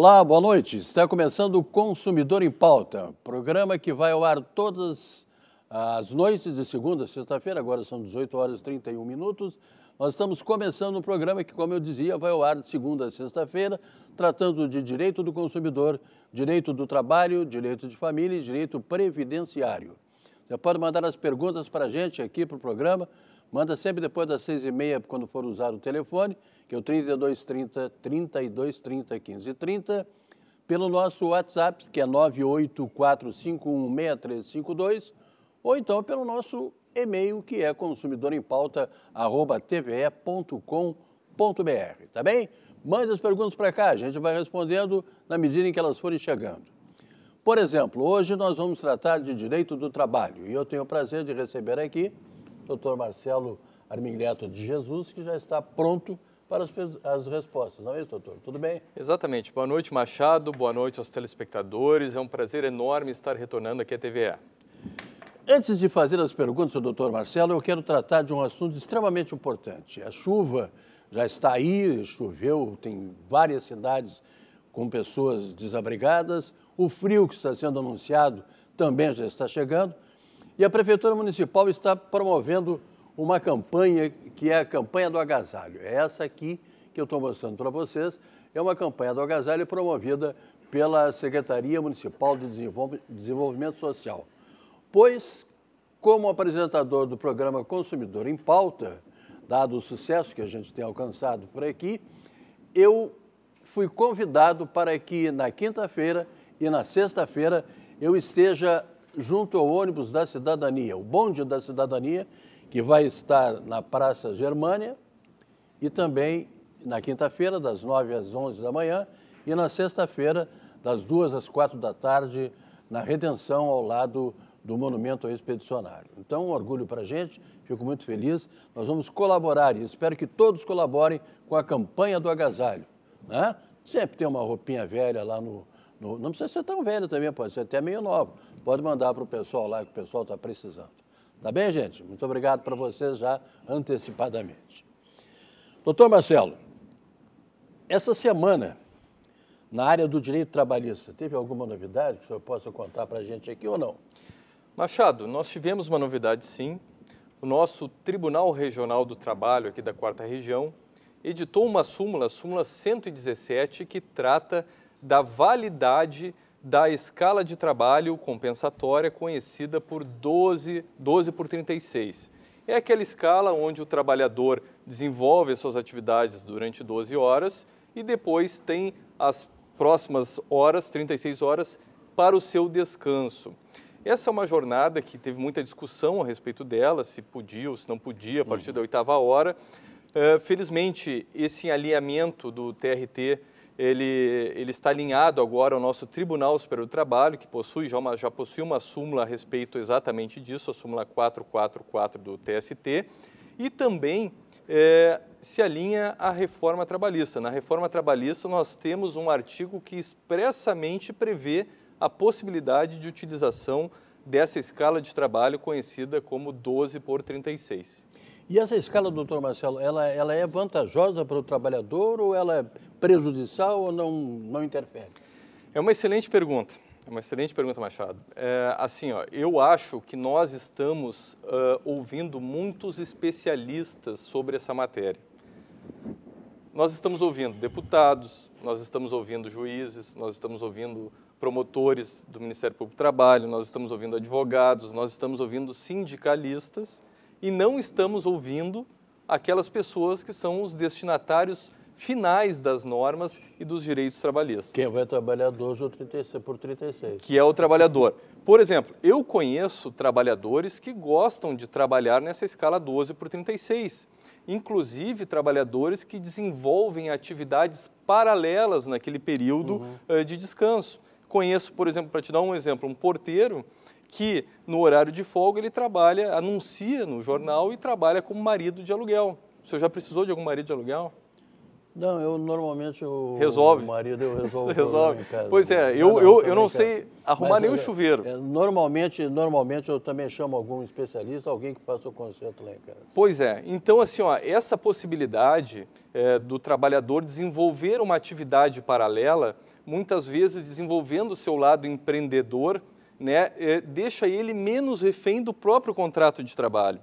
Olá, boa noite. Está começando o Consumidor em Pauta, programa que vai ao ar todas as noites de segunda a sexta-feira, agora são 18 horas e 31 minutos. Nós estamos começando um programa que, como eu dizia, vai ao ar de segunda a sexta-feira, tratando de direito do consumidor, direito do trabalho, direito de família e direito previdenciário. Você pode mandar as perguntas para a gente aqui para o programa. Manda sempre depois das seis e meia, quando for usar o telefone, que é o 3230 3230 1530, pelo nosso WhatsApp, que é 984516352, ou então pelo nosso e-mail, que é consumidorempauta.tve.com.br, tá bem? Mande as perguntas para cá, a gente vai respondendo na medida em que elas forem chegando. Por exemplo, hoje nós vamos tratar de direito do trabalho e eu tenho o prazer de receber aqui o Dr. Marcelo Armigliato de Jesus, que já está pronto para as, as, respostas, não é isso, doutor? Tudo bem? Exatamente. Boa noite, Machado. Boa noite aos telespectadores. É um prazer enorme estar retornando aqui à TVE. Antes de fazer as perguntas ao doutor Marcelo, eu quero tratar de um assunto extremamente importante. A chuva já está aí, choveu, tem várias cidades com pessoas desabrigadas. O frio que está sendo anunciado também já está chegando. E a Prefeitura Municipal está promovendo uma campanha que é a campanha do agasalho. É essa aqui que eu estou mostrando para vocês. É uma campanha do agasalho promovida pela Secretaria Municipal de Desenvolvimento Social. Pois, como apresentador do programa Consumidor em Pauta, dado o sucesso que a gente tem alcançado por aqui, eu fui convidado para que na quinta-feira e na sexta-feira eu esteja junto ao ônibus da cidadania, o bonde da cidadania, que vai estar na Praça Germânia e também na quinta-feira, das 9 às 11 da manhã, e na sexta-feira, das 2 às 4 da tarde, na Redenção, ao lado do Monumento ao Expedicionário. Então, um orgulho para a gente, fico muito feliz. Nós vamos colaborar e espero que todos colaborem com a campanha do agasalho. Né? Sempre tem uma roupinha velha lá no, não precisa ser tão velho também, pode ser até meio novo. Pode mandar para o pessoal lá que o pessoal está precisando. Tá bem, gente? Muito obrigado para vocês já antecipadamente. Doutor Marcelo, essa semana, na área do direito trabalhista, teve alguma novidade que o senhor possa contar para a gente aqui ou não? Machado, nós tivemos uma novidade sim. O nosso Tribunal Regional do Trabalho, aqui da Quarta Região, editou uma súmula, a súmula 117, que trata da validade da escala de trabalho compensatória conhecida por 12, 12 por 36. É aquela escala onde o trabalhador desenvolve suas atividades durante 12 horas e depois tem as próximas horas, 36 horas, para o seu descanso. Essa é uma jornada que teve muita discussão a respeito dela, se podia ou se não podia, a partir uhum. da oitava hora. Uh, felizmente, esse alinhamento do TRT ele, ele está alinhado agora ao nosso Tribunal Superior do Trabalho, que possui, já, uma, já possui uma súmula a respeito exatamente disso, a súmula 444 do TST, e também é, se alinha à reforma trabalhista. Na reforma trabalhista, nós temos um artigo que expressamente prevê a possibilidade de utilização dessa escala de trabalho conhecida como 12 por 36. E essa escala, doutor Marcelo, ela, ela é vantajosa para o trabalhador ou ela é prejudicial ou não, não interfere? É uma excelente pergunta. É uma excelente pergunta, Machado. É, assim, ó, eu acho que nós estamos uh, ouvindo muitos especialistas sobre essa matéria. Nós estamos ouvindo deputados, nós estamos ouvindo juízes, nós estamos ouvindo promotores do Ministério Público do Trabalho, nós estamos ouvindo advogados, nós estamos ouvindo sindicalistas e não estamos ouvindo aquelas pessoas que são os destinatários finais das normas e dos direitos trabalhistas. Quem vai trabalhar 12 ou 36, por 36. Que é o trabalhador. Por exemplo, eu conheço trabalhadores que gostam de trabalhar nessa escala 12 por 36, inclusive trabalhadores que desenvolvem atividades paralelas naquele período uhum. uh, de descanso. Conheço, por exemplo, para te dar um exemplo, um porteiro que no horário de folga ele trabalha, anuncia no jornal e trabalha como marido de aluguel. O senhor já precisou de algum marido de aluguel? Não, eu normalmente resolve. O marido eu resolvo. resolve. Pois é, eu, não, eu, eu não sei arrumar Mas, nem o chuveiro. É, normalmente, normalmente eu também chamo algum especialista, alguém que faça o conserto lá em casa. Pois é, então assim, ó, essa possibilidade é, do trabalhador desenvolver uma atividade paralela, muitas vezes desenvolvendo o seu lado empreendedor, né, é, deixa ele menos refém do próprio contrato de trabalho.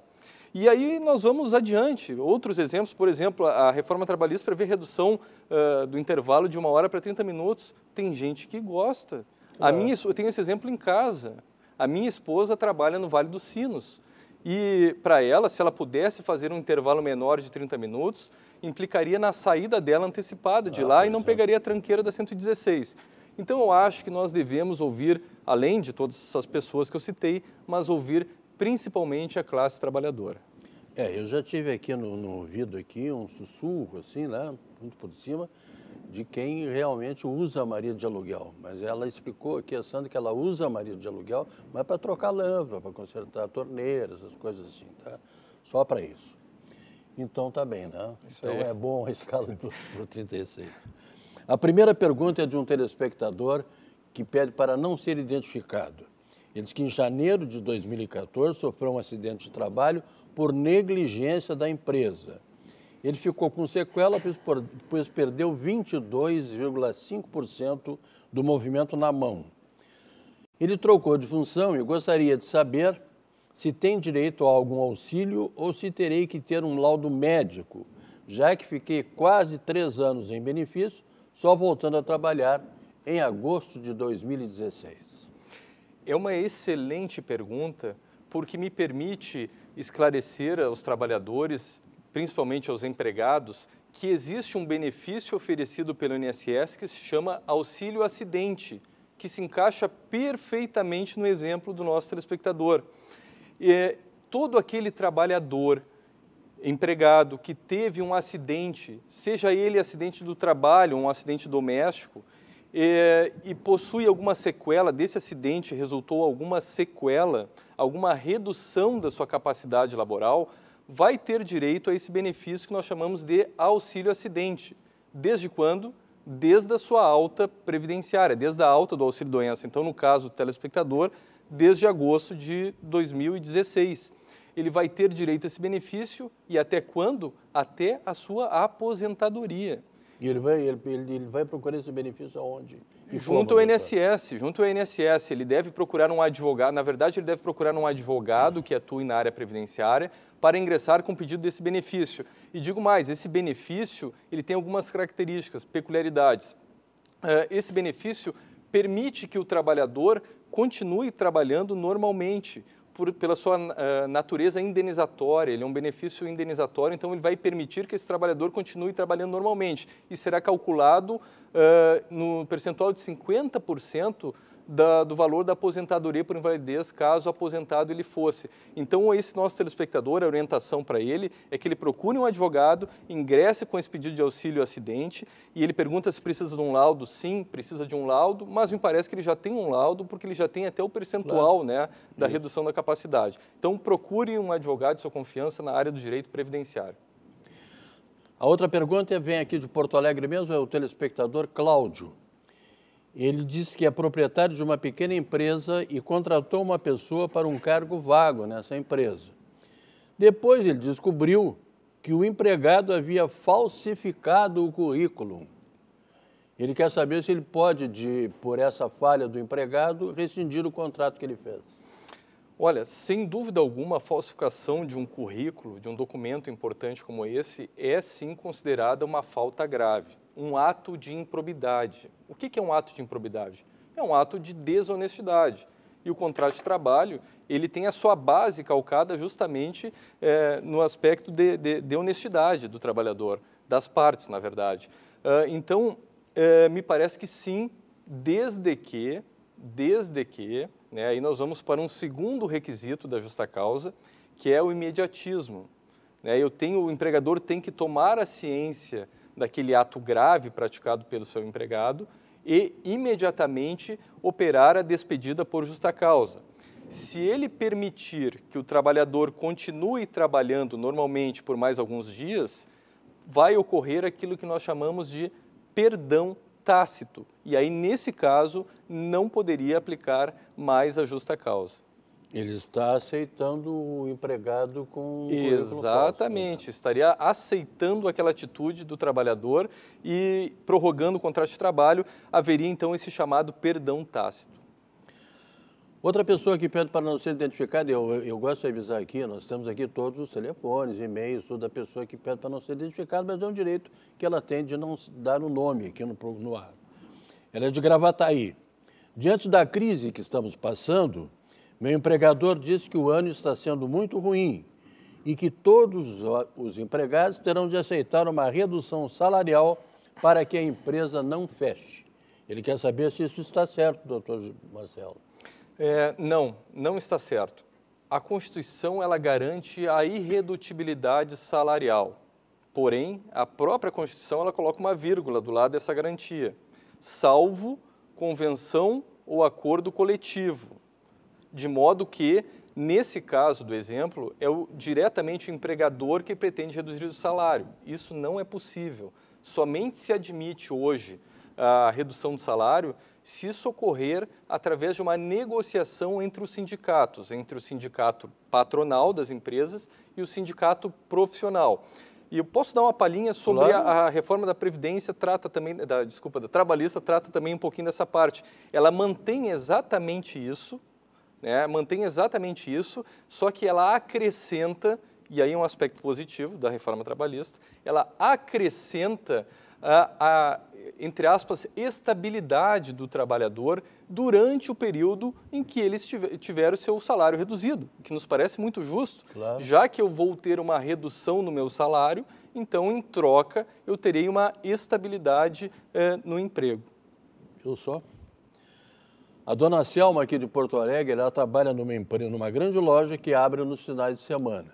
E aí nós vamos adiante. Outros exemplos, por exemplo, a reforma trabalhista prevê redução uh, do intervalo de uma hora para 30 minutos. Tem gente que gosta. A minha, eu tenho esse exemplo em casa. A minha esposa trabalha no Vale dos Sinos. E para ela, se ela pudesse fazer um intervalo menor de 30 minutos, implicaria na saída dela antecipada de ah, lá e não é. pegaria a tranqueira da 116. Então eu acho que nós devemos ouvir, além de todas essas pessoas que eu citei, mas ouvir principalmente a classe trabalhadora. É, eu já tive aqui no, no ouvido aqui um sussurro assim, né, muito por cima, de quem realmente usa a Maria de aluguel. Mas ela explicou aqui, a Sandra, que ela usa a Maria de aluguel, mas para trocar lâmpada, para consertar torneiras, essas coisas assim, tá? Só para isso. Então tá bem, né? Isso então aí. é bom a escala de 12 para 36. A primeira pergunta é de um telespectador que pede para não ser identificado. Ele diz que em janeiro de 2014 sofreu um acidente de trabalho por negligência da empresa. Ele ficou com sequela, pois perdeu 22,5% do movimento na mão. Ele trocou de função e gostaria de saber se tem direito a algum auxílio ou se terei que ter um laudo médico, já que fiquei quase três anos em benefício só voltando a trabalhar em agosto de 2016? É uma excelente pergunta, porque me permite esclarecer aos trabalhadores, principalmente aos empregados, que existe um benefício oferecido pelo INSS que se chama auxílio acidente, que se encaixa perfeitamente no exemplo do nosso telespectador. É, todo aquele trabalhador empregado que teve um acidente, seja ele acidente do trabalho, um acidente doméstico, e, é, e possui alguma sequela, desse acidente resultou alguma sequela, alguma redução da sua capacidade laboral, vai ter direito a esse benefício que nós chamamos de auxílio acidente. Desde quando? Desde a sua alta previdenciária, desde a alta do auxílio doença. Então, no caso do telespectador, desde agosto de 2016 ele vai ter direito a esse benefício e até quando? Até a sua aposentadoria. E ele vai, ele, ele vai procurar esse benefício aonde? E junto ao INSS, junto ao INSS, ele deve procurar um advogado, na verdade ele deve procurar um advogado que atue na área previdenciária para ingressar com o pedido desse benefício. E digo mais, esse benefício, ele tem algumas características, peculiaridades. Eh, esse benefício permite que o trabalhador continue trabalhando normalmente, por, pela sua uh, natureza indenizatória, ele é um benefício indenizatório, então ele vai permitir que esse trabalhador continue trabalhando normalmente e será calculado uh, no percentual de 50% da, do valor da aposentadoria por invalidez caso aposentado ele fosse. Então, esse nosso telespectador, a orientação para ele é que ele procure um advogado, ingresse com esse pedido de auxílio acidente e ele pergunta se precisa de um laudo. Sim, precisa de um laudo, mas me parece que ele já tem um laudo porque ele já tem até o percentual claro. né, da Sim. Uhum. redução da capacidade. Então, procure um advogado de sua confiança na área do direito previdenciário. A outra pergunta vem aqui de Porto Alegre mesmo, é o telespectador Cláudio. Ele disse que é proprietário de uma pequena empresa e contratou uma pessoa para um cargo vago nessa empresa. Depois ele descobriu que o empregado havia falsificado o currículo. Ele quer saber se ele pode, de, por essa falha do empregado, rescindir o contrato que ele fez. Olha, sem dúvida alguma, a falsificação de um currículo, de um documento importante como esse, é sim considerada uma falta grave um ato de improbidade. O que é um ato de improbidade? É um ato de desonestidade. E o contrato de trabalho, ele tem a sua base calcada justamente é, no aspecto de, de, de, honestidade do trabalhador, das partes, na verdade. Uh, então, uh, me parece que sim, desde que, desde que, né, aí nós vamos para um segundo requisito da justa causa, que é o imediatismo. Né? Eu tenho, o empregador tem que tomar a ciência daquele ato grave praticado pelo seu empregado e imediatamente operar a despedida por justa causa. Se ele permitir que o trabalhador continue trabalhando normalmente por mais alguns dias, vai ocorrer aquilo que nós chamamos de perdão tácito. E aí, nesse caso, não poderia aplicar mais a justa causa. Ele está aceitando o empregado com. Exatamente, estaria aceitando aquela atitude do trabalhador e prorrogando o contrato de trabalho, haveria então esse chamado perdão tácito. Outra pessoa que pede para não ser identificada, eu, eu gosto de avisar aqui, nós temos aqui todos os telefones, e-mails, toda pessoa que pede para não ser identificada, mas é um direito que ela tem de não dar o um nome aqui no, no ar. Ela é de Gravataí. Diante da crise que estamos passando, meu empregador disse que o ano está sendo muito ruim e que todos os empregados terão de aceitar uma redução salarial para que a empresa não feche. Ele quer saber se isso está certo, doutor Marcelo. É, não, não está certo. A Constituição ela garante a irredutibilidade salarial. Porém, a própria Constituição ela coloca uma vírgula do lado dessa garantia, salvo convenção ou acordo coletivo de modo que, nesse caso do exemplo, é o diretamente o empregador que pretende reduzir o salário. Isso não é possível. Somente se admite hoje a redução do salário se isso ocorrer através de uma negociação entre os sindicatos, entre o sindicato patronal das empresas e o sindicato profissional. E eu posso dar uma palhinha sobre a, a, reforma da Previdência, trata também, da, desculpa, da trabalhista, trata também um pouquinho dessa parte. Ela mantém exatamente isso, né? mantém exatamente isso, só que ela acrescenta, e aí é um aspecto positivo da reforma trabalhista, ela acrescenta a, a, entre aspas, estabilidade do trabalhador durante o período em que eles tiver, tiveram seu salário reduzido, que nos parece muito justo, claro. já que eu vou ter uma redução no meu salário, então em troca eu terei uma estabilidade eh, no emprego. Eu só a dona Selma, aqui de Porto Alegre, ela trabalha numa, empresa, numa grande loja que abre nos finais de semana.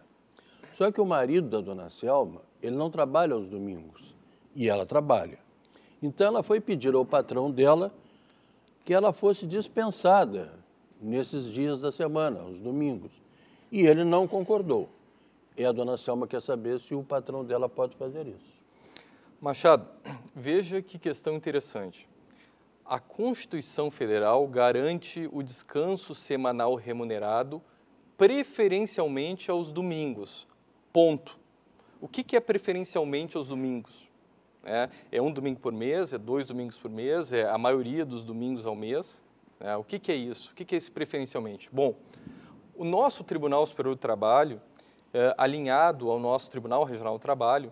Só que o marido da dona Selma, ele não trabalha aos domingos e ela trabalha. Então ela foi pedir ao patrão dela que ela fosse dispensada nesses dias da semana, os domingos. E ele não concordou. E a dona Selma quer saber se o patrão dela pode fazer isso. Machado, veja que questão interessante. A Constituição Federal garante o descanso semanal remunerado, preferencialmente aos domingos. Ponto. O que, é preferencialmente aos domingos? É, é, um domingo por mês, é dois domingos por mês, é a maioria dos domingos ao mês. Né? o que, é isso? O que, é esse preferencialmente? Bom, o nosso Tribunal Superior do Trabalho, eh, alinhado ao nosso Tribunal Regional do Trabalho,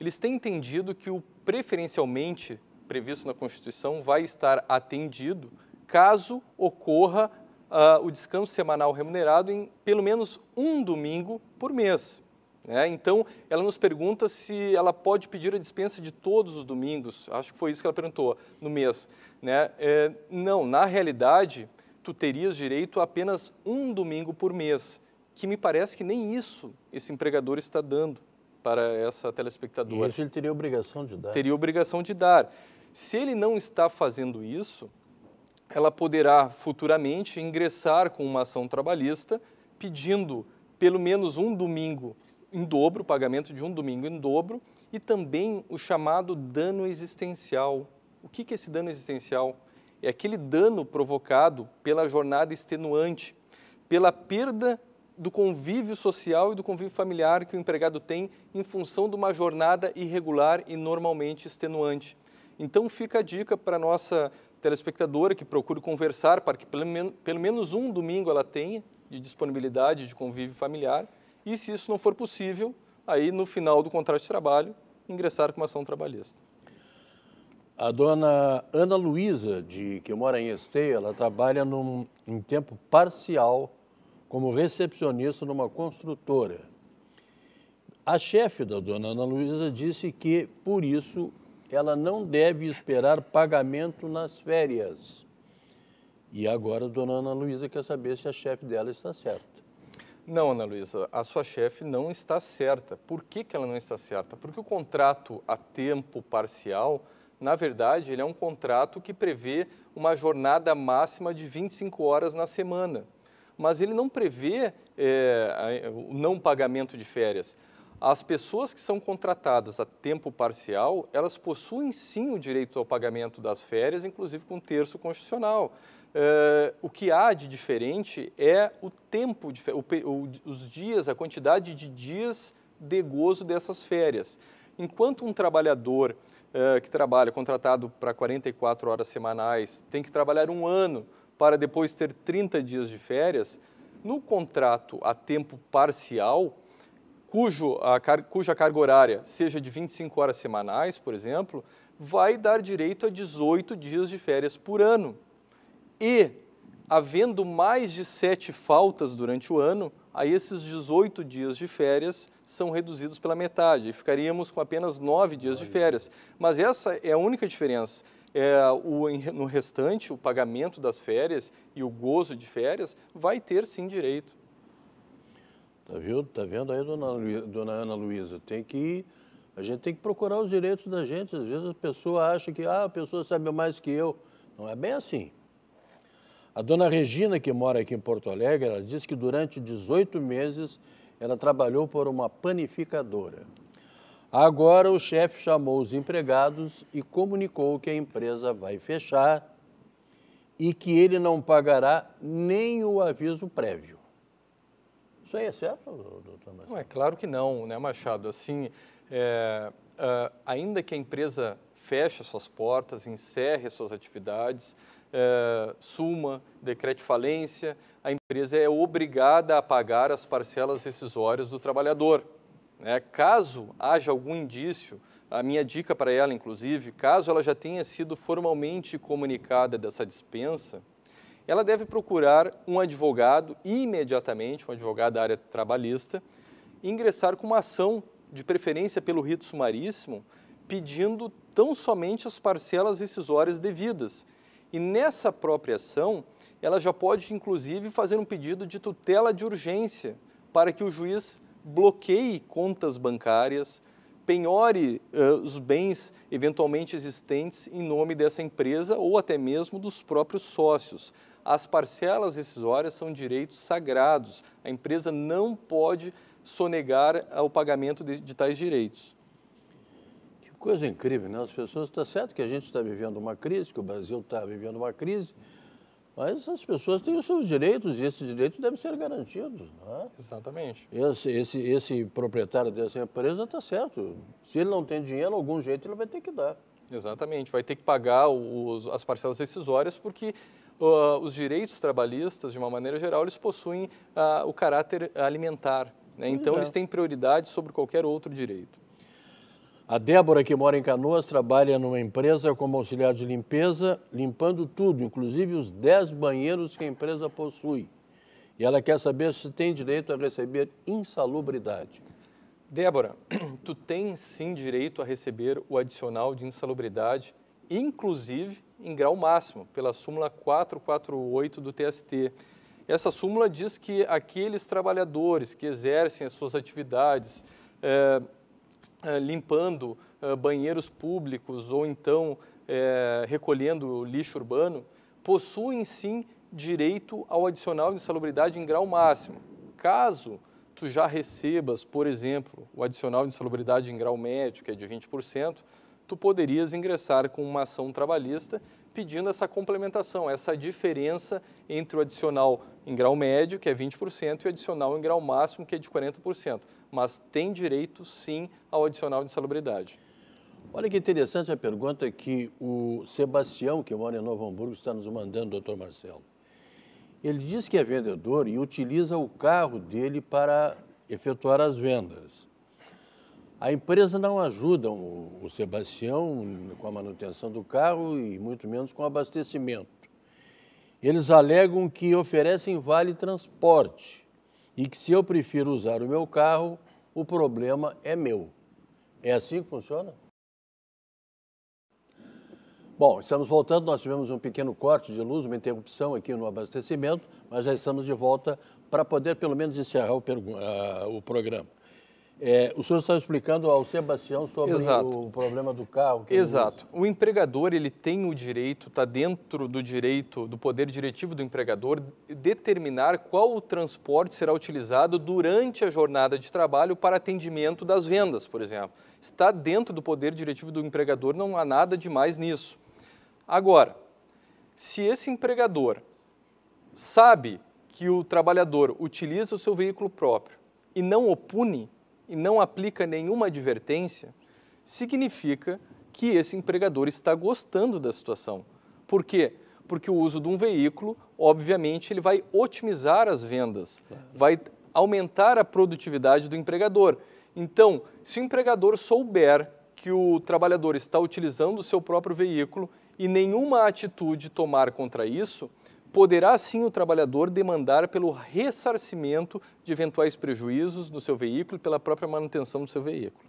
eles têm entendido que o preferencialmente previsto na Constituição vai estar atendido caso ocorra uh, o descanso semanal remunerado em pelo menos um domingo por mês. Né? Então, ela nos pergunta se ela pode pedir a dispensa de todos os domingos, acho que foi isso que ela perguntou, no mês. Né? É, não, na realidade, tu terias direito a apenas um domingo por mês, que me parece que nem isso esse empregador está dando para essa telespectadora. E isso ele teria obrigação de dar. Teria obrigação de dar. Se ele não está fazendo isso, ela poderá futuramente ingressar com uma ação trabalhista pedindo pelo menos um domingo em dobro, o pagamento de um domingo em dobro, e também o chamado dano existencial. O que é esse dano existencial? É aquele dano provocado pela jornada extenuante, pela perda do convívio social e do convívio familiar que o empregado tem em função de uma jornada irregular e normalmente extenuante. Então fica a dica para a nossa telespectadora que procure conversar para que pelo, men pelo menos um domingo ela tenha de disponibilidade de convívio familiar e se isso não for possível, aí no final do contrato de trabalho, ingressar com uma ação trabalhista. A dona Ana Luísa, de, que mora em Esteia, ela trabalha num, em tempo parcial como recepcionista numa construtora. A chefe da dona Ana Luísa disse que, por isso, ela não deve esperar pagamento nas férias. E agora a dona Ana Luísa quer saber se a chefe dela está certa. Não, Ana Luísa, a sua chefe não está certa. Por que, que ela não está certa? Porque o contrato a tempo parcial, na verdade, ele é um contrato que prevê uma jornada máxima de 25 horas na semana. Mas ele não prevê é, o não pagamento de férias. As pessoas que são contratadas a tempo parcial, elas possuem sim o direito ao pagamento das férias, inclusive com terço constitucional. Uh, o que há de diferente é o tempo, o, os dias, a quantidade de dias de gozo dessas férias. Enquanto um trabalhador uh, que trabalha, contratado para 44 horas semanais, tem que trabalhar um ano para depois ter 30 dias de férias, no contrato a tempo parcial, cujo a cuja carga horária seja de 25 horas semanais, por exemplo, vai dar direito a 18 dias de férias por ano. E, havendo mais de sete faltas durante o ano, aí esses 18 dias de férias são reduzidos pela metade e ficaríamos com apenas nove dias de férias. Mas essa é a única diferença. É, o, no restante, o pagamento das férias e o gozo de férias vai ter sim direito. Tá, viu? tá vendo aí, dona, dona Ana Luísa? Tem que ir, a gente tem que procurar os direitos da gente. Às vezes a pessoa acha que ah, a pessoa sabe mais que eu. Não é bem assim. A dona Regina, que mora aqui em Porto Alegre, ela disse que durante 18 meses ela trabalhou por uma panificadora. Agora o chefe chamou os empregados e comunicou que a empresa vai fechar e que ele não pagará nem o aviso prévio. Isso é certo, doutor Machado? Não, é claro que não, né, Machado? Assim, é, uh, ainda que a empresa feche suas portas, encerre suas atividades, é, suma, decrete falência, a empresa é obrigada a pagar as parcelas rescisórias do trabalhador. Né? Caso haja algum indício, a minha dica para ela, inclusive, caso ela já tenha sido formalmente comunicada dessa dispensa, ela deve procurar um advogado imediatamente, um advogado da área trabalhista, e ingressar com uma ação de preferência pelo rito sumaríssimo, pedindo tão somente as parcelas rescisórias devidas. E nessa própria ação, ela já pode inclusive fazer um pedido de tutela de urgência para que o juiz bloqueie contas bancárias, penhore uh, os bens eventualmente existentes em nome dessa empresa ou até mesmo dos próprios sócios. As parcelas rescisórias são direitos sagrados. A empresa não pode sonegar o pagamento de, de tais direitos. Que coisa incrível, né? As pessoas, está certo que a gente está vivendo uma crise, que o Brasil está vivendo uma crise, mas as pessoas têm os seus direitos e esses direitos devem ser garantidos. é? Exatamente. Esse, esse, esse proprietário dessa empresa está certo. Se ele não tem dinheiro, algum jeito ele vai ter que dar. Exatamente, vai ter que pagar os, as parcelas decisórias porque uh, os direitos trabalhistas, de uma maneira geral, eles possuem uh, o caráter alimentar. Né? Então, é. eles têm prioridade sobre qualquer outro direito. A Débora, que mora em Canoas, trabalha numa empresa como auxiliar de limpeza, limpando tudo, inclusive os 10 banheiros que a empresa possui. E ela quer saber se tem direito a receber insalubridade. Débora, tu tens sim direito a receber o adicional de insalubridade inclusive em grau máximo, pela súmula 448 do TST. Essa súmula diz que aqueles trabalhadores que exercem as suas atividades é, é, limpando é, banheiros públicos ou então recolhendo lixo urbano possuem sim direito ao adicional de insalubridade em grau máximo. Caso tu já recebas, por exemplo, o adicional de insalubridade em grau médio, que é de 20%, tu poderias ingressar com uma ação trabalhista pedindo essa complementação, essa diferença entre o adicional em grau médio, que é 20%, e o adicional em grau máximo, que é de 40%. Mas tem direito, sim, ao adicional de salubridade. Olha que interessante a pergunta que o Sebastião, que mora em Novo Hamburgo, está nos mandando, doutor Marcelo. Ele diz que é vendedor e utiliza o carro dele para efetuar as vendas. A empresa não ajuda o Sebastião com a manutenção do carro e muito menos com o abastecimento. Eles alegam que oferecem vale transporte e que se eu prefiro usar o meu carro, o problema é meu. É assim que funciona? Bom, estamos voltando. Nós tivemos um pequeno corte de luz, uma interrupção aqui no abastecimento, mas já estamos de volta para poder, pelo menos, encerrar o, uh, o programa. É, o senhor está explicando ao Sebastião sobre Exato. o problema do carro. Exato. O empregador ele tem o direito, está dentro do direito, do poder diretivo do empregador, determinar qual o transporte será utilizado durante a jornada de trabalho para atendimento das vendas, por exemplo. Está dentro do poder diretivo do empregador, não há nada demais nisso. Agora, se esse empregador sabe que o trabalhador utiliza o seu veículo próprio e não opune, e não aplica nenhuma advertência, significa que esse empregador está gostando da situação. Por quê? Porque o uso de um veículo, obviamente, ele vai otimizar as vendas, vai aumentar a produtividade do empregador. Então, se o empregador souber que o trabalhador está utilizando o seu próprio veículo e nenhuma atitude tomar contra isso, poderá sim o trabalhador demandar pelo ressarcimento de eventuais prejuízos no seu veículo pela própria manutenção do seu veículo.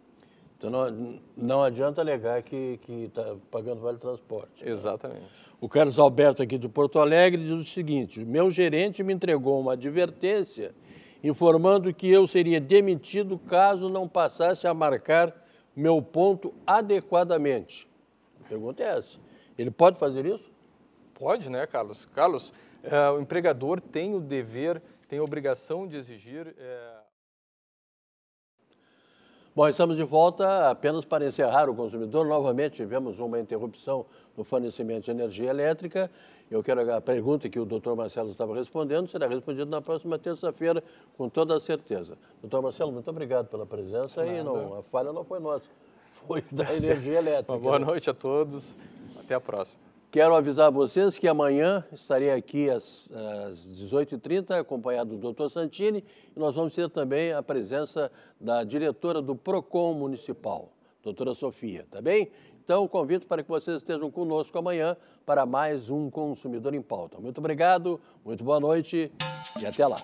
Então não, não adianta alegar que está pagando vale transporte. Né? Exatamente. Né? O Carlos Alberto aqui de Porto Alegre diz o seguinte: meu gerente me entregou uma advertência informando que eu seria demitido caso não passasse a marcar meu ponto adequadamente. A pergunta é essa: ele pode fazer isso? Pode, né, Carlos? Carlos, é, o empregador tem o dever, tem a obrigação de exigir. É... Bom, estamos de volta. Apenas para encerrar o consumidor, novamente tivemos uma interrupção no fornecimento de energia elétrica. Eu quero a pergunta que o doutor Marcelo estava respondendo será respondida na próxima terça-feira, com toda a certeza. Doutor Marcelo, muito obrigado pela presença e não, a falha não foi nossa, foi da energia elétrica. Uma boa né? noite a todos. Até a próxima. Quero avisar vocês que amanhã estarei aqui às, às 18h30, acompanhado do Dr. Santini, e nós vamos ter também a presença da diretora do PROCON Municipal, doutora Sofia, tá bem? Então, convido para que vocês estejam conosco amanhã para mais um Consumidor em Pauta. Muito obrigado, muito boa noite e até lá.